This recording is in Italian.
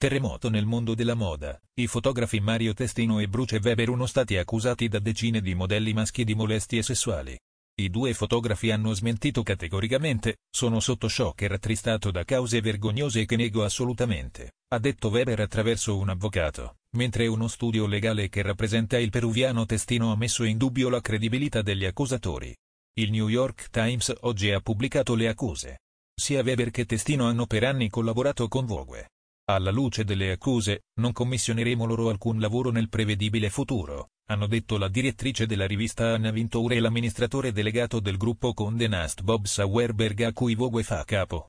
Terremoto nel mondo della moda. I fotografi Mario Testino e Bruce Weberuno stati accusati da decine di modelli maschi di molestie sessuali. I due fotografi hanno smentito categoricamente, sono sotto shock e rattristato da cause vergognose che nego assolutamente, ha detto Weber attraverso un avvocato, mentre uno studio legale che rappresenta il peruviano Testino ha messo in dubbio la credibilità degli accusatori. Il New York Times oggi ha pubblicato le accuse. Sia Weber che Testino hanno per anni collaborato con Vogue alla luce delle accuse, non commissioneremo loro alcun lavoro nel prevedibile futuro, hanno detto la direttrice della rivista Anna Vintour e l'amministratore delegato del gruppo Conde Nast Bob Sauerberg a cui Vogue fa capo.